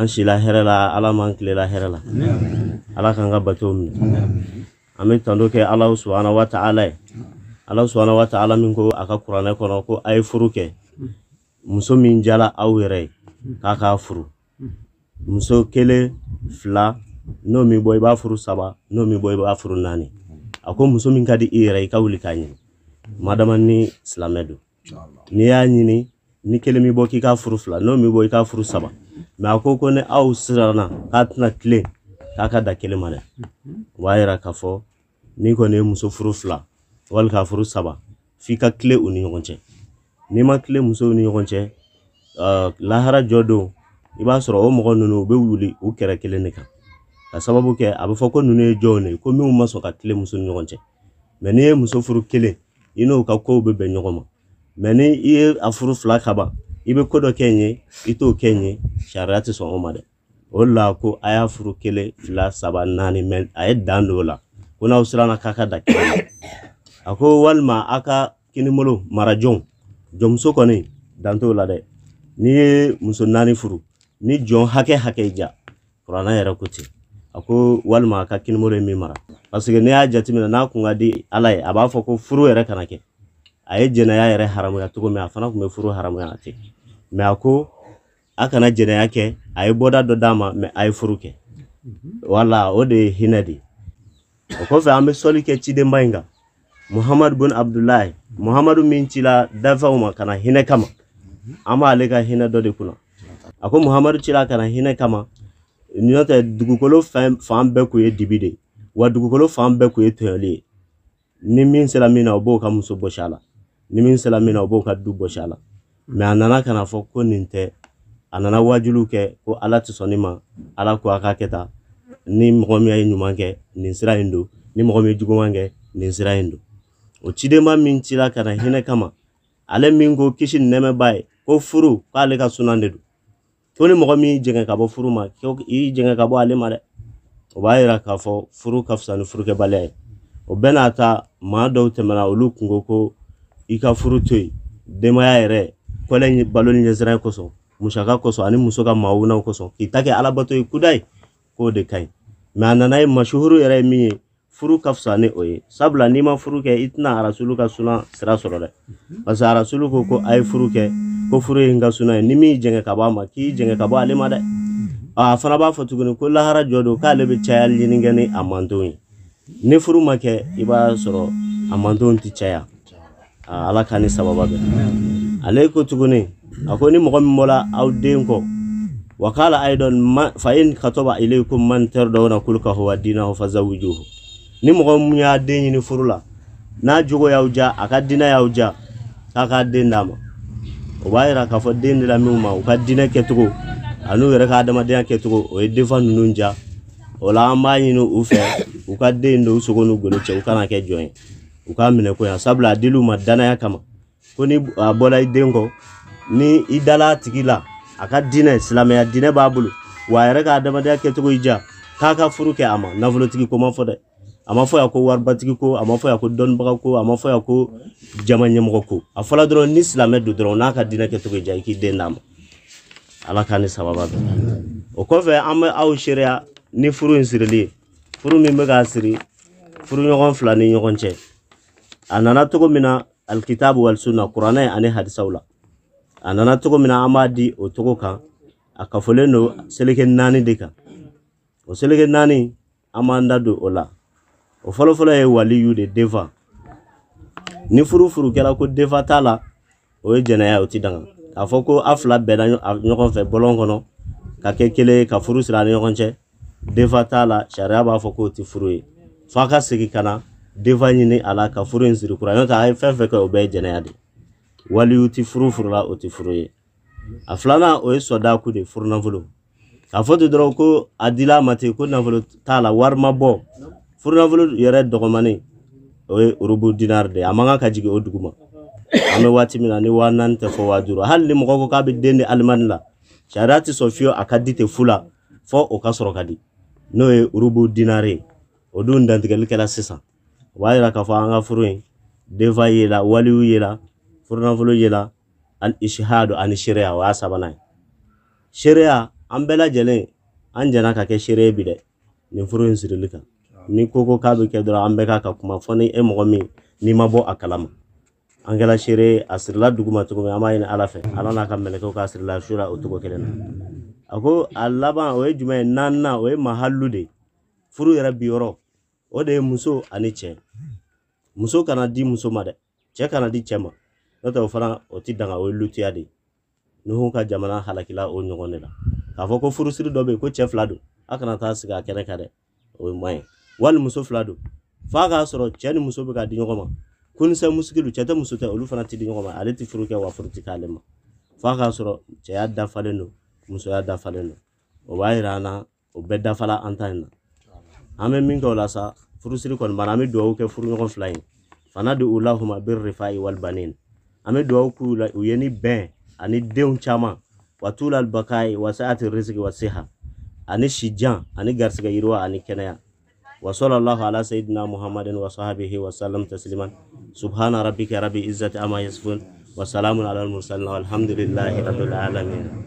an si la hɛrɛ la ala m'an la hɛrɛ la ala k'an ka bato minɛ an bɛ tanto kɛ ala subahana waati ala ye ala subahana waati ala min ko a ka kuranɛ kɔnɔ ko a ye furu kɛ muso min jala aw yɛrɛ ye k'a k'a furu muso kelen fila n'o min bɔ i b'a furu saba n'o min bɔ i b'a furu naani a ko muso min ka di i yɛrɛ i ka wuli k'a ɲini madama ni silamɛ don n'i y'a ɲini ni kelen min bɔ k'i ka furu fila n'o min bɔ i ka furu saba a ko ko ni aw siranna k'a tɛna tilen k'a ka da kelen ma dɛ o b'a yira k'a fɔ n'i kɔni ye muso furu fila wali ka furu saba f'i ka tile u ni ɲɔgɔn cɛ n'i ma tile musow ni ɲɔgɔn cɛ lahara jɔ don i b'a sɔrɔ o mɔgɔ ninnu u bɛ wuli u kɛrɛ kelen de kan ka sababu kɛ a bɛ fɔ ko ninnu ye jɔnw de ye ko minnu ma sɔn ka tile muso ni ɲɔgɔn cɛ n'i ye muso furu kelen i n'o ka kow bɛ bɛn ɲɔgɔn ma ni i ye a furu fila ka i bɛ ko dɔ kɛ ɲe i t'o kɛ ɲe sariya tɛ sɔn o ma dɛ o la ko a y'a furu kelen fila saba naani mɛ a ye dan don o la ko n'aw siranna k'a ka da kelen a ko walima a ka kinibolo mara jɔn jɔnmuso kɔni dan t'o la dɛ n'i ye muso naani furu ni jɔn hakɛ hakɛ ja kuranna yɛrɛ ko ten a ko walima a ka kinibolo ye min mara paseke n'i y'a jateminɛ n'a kun ka di ala ye a b'a fɔ ko furu yɛrɛ kana kɛ a ye jɛnɛya yɛrɛ haramuya cogo min a fana tun bɛ furu haramuya ten a ko a kana jɛnɛya kɛ a ye bɔda dɔ d'a ma a ye furu kɛ wala o de ye hinɛ de o kɔfɛ an bɛ sɔli kɛ cidenba in kan muhamadu bin abdulayi muhamadu min cila dafɛnw ma kana hinɛ kama an b'ale ka hinɛ dɔ de kunna a ko muhamadu cila kana hinɛ kama n'o tɛ dugukolo fan bɛɛ kun ye dibi de wa dugukolo fan bɛɛ kun ye tɔɲɔli ye ni min sera min na o b'o ka muso bɔsi a la ni min sera min na o b'o ka du bɔsi a la a nana kana fɔ ko nin tɛ a nana wajuliw kɛ ko ala tɛ sɔn nin ma ala ko a ka kɛ tan ni mɔgɔ min ye ɲuman kɛ nin sira in don ni mɔgɔ min ye juguman kɛ nin sira in don o cidenba min cila ka na hinɛ kama ale min ko kisi ni nɛɛmɛ b'a ye ko furu k'ale ka sunan de don ko ni mɔgɔ min y'i jɛngɛ ka bɔ furu ma i jɛngɛ ka bɔ ale ma dɛ o b'a yira k'a fɔ furu ka fisa ni furukɛbaliya ye o bɛɛ n'a ta maa dɔw tɛmɛna olu kun ko ko i ka furu to yen denbaya yɛrɛ wala in balo ni ɲɛsiranya kosɔn musaka kosɔn ani muso ka maawunaw kosɔn k'i ta kɛ alabato ye kuda ye k'o de ka ɲi mɛ a nana ye masuhuru yɛrɛ ye min ye furu ka fisa ni o ye sabula n'i ma furu kɛ i tɛna arasulu ka suna sira sɔrɔ dɛ parce que arasulu ko ko a ye furu kɛ ko furu ye n ka suna ye ni min jɛngɛ ka bɔ a ma k'i jɛngɛ ka bɔ ale ma dɛ a fana b'a fɔ tuguni ko lahara jɔ don k'ale bɛ caya ɲini kɛ ni a mandenw ye ni furu ma kɛ i b'a sɔrɔ a mandenw tɛ caya ala ka ni sababa bɛn ale ko tuguni a ko ni mɔgɔ min bɔla aw den kɔ wakala aidan fa in katoba ilaykum man tardawna kulkahu wa dinahu fazawijuhu ni mɔgɔ min y'a den ɲini furu la n'a jogo y'aw ja a ka dinɛ y'aw ja den d'a ma o b'a yira k'a fɔ den de la ma u ka dinɛ kɛcogo ani u yɛrɛ ka adamadenya kɛcogo o ye defa ninnu ja o la an b'a u fɛ u ka den don u sogo n'u golo cɛ u kana kɛ jɔn u k'a minɛ ko yan sabula dil'u ma danaya kama ko ni a bɔla i den kɔ ni i dala a tigi la a ka diinɛ silamɛya diinɛ b'a bolo wa a yɛrɛ ka adamadenya kɛcogo y'i ja k'a ka furu kɛ a ma nafolotigi ko ma fɔ dɛ a ma fɔ yan ko waribatigi ko a ma fɔ yan ko dɔnnibaga ko a ma fɔ yan ko jama ɲɛmɔgɔ ko a fɔla dɔrɔn ni silamɛ don dɔrɔn n'a ka diinɛ kɛcogo y'i ja i k'i den d'a ma ala k'an ni sababa bɛn o kɔfɛ an bɛ aw seereya ni furu in sirili ye furu min bɛ k'a siri furuɲɔgɔn fila ni ɲɔgɔn cɛ a nana cogo min na alkitabu wal sunna kuranɛ ani hadisaw la a nana cogo min na an b'a di o cogo kan a kafolen don seleke naani de kan o seleke naani an b'an da don o la o fɔlɔfɔlɔ ye waliyu de defa ni furu furu kɛra ko defa t'a la o ye jɛnɛya o ti danga k'a fɔ ko a fila bɛnna ɲɔgɔn fɛ bɔlɔn kɔnɔ ka kɛ kelen ye ka furu siri a ni ɲɔgɔn cɛ defa t'a la sariya b'a fɔ k'o ti furu ye f'a ka segin ka na denfa ɲini a la ka furu in siri kura n'o tɛ a ye fɛn fɛn kɛ o bɛɛ ye jɛnɛya de waliyu ti furu furula o ti furu ye a filanan o ye sɔdaku de furu nafolo k'a fɔ ten dɔrɔn ko a dila a ma ten ko nafolo t'a la wari ma bɔ furu nafolo yɛrɛ dɔgɔmanin o ye orobu dinari de ye a man kan ka jigin o dugu ma an bɛ waati min na ni waa naani tɛ fɔ waa duuru hali ni mɔgɔ ko k'a bɛ den di alimani la sariya tɛ sɔn fiyewu a ka di ten fu la fɔ o ka sɔrɔ ka di n'o ye orobu dinari ye o dun dantigɛli kɛra sisan o b'a yira k'a fɔ an ka furu in denfa ye la waliw ye la furunafolo ye la al ani seereya o y'a sabanan ye seereya an bɛɛ lajɛlen an jɛna ka kɛ seere bi dɛ nin furu in sirili kan ni ko ko k'a bɛ kɛ dɔrɔn an bɛɛ k'a ka kuma fɔ ni e mɔgɔ min n'i ma bɔ a kalama an kɛra seere a sirila dugu ma cogo min an b'a ɲini ala fɛ ala n'a ka mɛlɛkɛw k'a sirila su la o cogo kelen na a ko a laban o ye jumɛn ye naaninan o ye mahalu de furu yɛrɛ yɔrɔ o de ye muso ani cɛ muso kana di muso ma dɛ cɛ kana di cɛ ma n'o tɛ o fana o ti danga o ye lutiya de ye nuhu ka jamana halakila o ɲɔgɔn de la k'a fɔ ko furusiri dɔ bɛ yen ko cɛ fila don a kana taa sigi a kɛnɛ kan dɛ o ye man wali muso fila don f'a k'a sɔrɔ cɛ ni muso bɛ ka di ɲɔgɔn ma ko ni sɛ musigi don cɛ tɛ muso tɛ olu fana ti di ɲɔgɔn ma ale ti furu kɛ wa furu ti k'ale ma f'a k'a sɔrɔ cɛya dafalen don musoya dafalen don o b'a yira an na o bɛɛ dafala an ta in na an bɛ min kɛ o la sa furusiri kɔni banna an bɛ duwawu kɛ furu fila in fana de huma birifa walibanin an bɛ duwawu k'u la u ye ni bɛn ani denw caman wa t'u la bakayi wa sa'ati riziki wa siha ani sijan ani garisigɛ yiriwa ani kɛnɛya wa sallallahu ala sayyidina muhammadin wa sahabihi wa sallam tasliman subhana rabbika rabbi izzati amma yasifun wa salamun ala al mursalin walhamdulillahi rabbil alamin